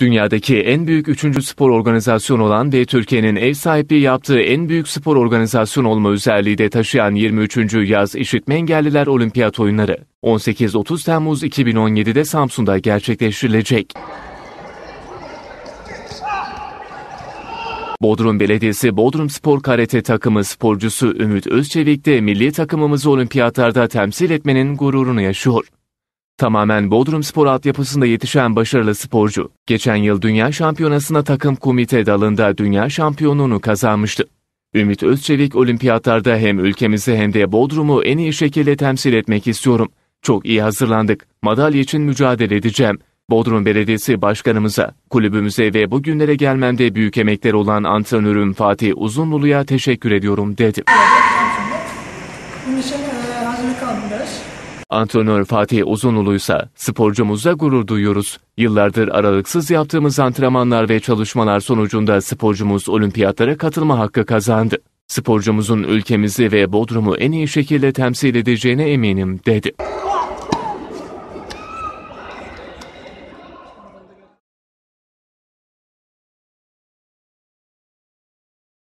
Dünyadaki en büyük üçüncü spor organizasyonu olan ve Türkiye'nin ev sahipliği yaptığı en büyük spor organizasyonu olma özelliği de taşıyan 23. Yaz İşitme Engelliler Olimpiyat Oyunları 18-30 Temmuz 2017'de Samsun'da gerçekleştirilecek. Bodrum Belediyesi Bodrum Spor Karate takımı sporcusu Ümit Özçevik de milli takımımızı olimpiyatlarda temsil etmenin gururunu yaşıyor. Tamamen Bodrum spor altyapısında yetişen başarılı sporcu, geçen yıl Dünya Şampiyonası'na takım komite dalında Dünya Şampiyonluğunu kazanmıştı. Ümit Özçelik olimpiyatlarda hem ülkemizi hem de Bodrum'u en iyi şekilde temsil etmek istiyorum. Çok iyi hazırlandık. Madalya için mücadele edeceğim. Bodrum Belediyesi Başkanımıza, kulübümüze ve bugünlere gelmemde büyük emekler olan antrenörüm Fatih Uzunlulu'ya teşekkür ediyorum dedi. Şimdi Antrenör Fatih Uzunulu ise "Sporcumuza gurur duyuyoruz. Yıllardır aralıksız yaptığımız antrenmanlar ve çalışmalar sonucunda sporcumuz olimpiyatlara katılma hakkı kazandı. Sporcumuzun ülkemizi ve Bodrum'u en iyi şekilde temsil edeceğine eminim dedi.